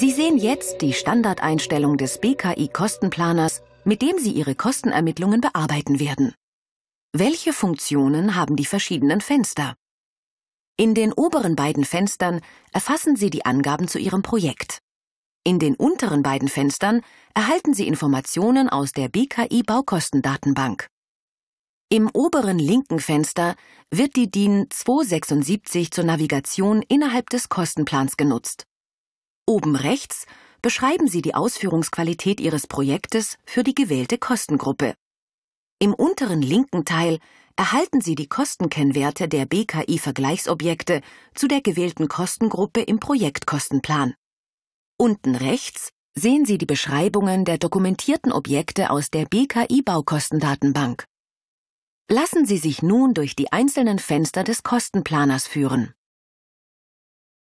Sie sehen jetzt die Standardeinstellung des BKI-Kostenplaners, mit dem Sie Ihre Kostenermittlungen bearbeiten werden. Welche Funktionen haben die verschiedenen Fenster? In den oberen beiden Fenstern erfassen Sie die Angaben zu Ihrem Projekt. In den unteren beiden Fenstern erhalten Sie Informationen aus der BKI Baukostendatenbank. Im oberen linken Fenster wird die DIN 276 zur Navigation innerhalb des Kostenplans genutzt. Oben rechts beschreiben Sie die Ausführungsqualität Ihres Projektes für die gewählte Kostengruppe. Im unteren linken Teil erhalten Sie die Kostenkennwerte der BKI-Vergleichsobjekte zu der gewählten Kostengruppe im Projektkostenplan. Unten rechts sehen Sie die Beschreibungen der dokumentierten Objekte aus der BKI-Baukostendatenbank. Lassen Sie sich nun durch die einzelnen Fenster des Kostenplaners führen.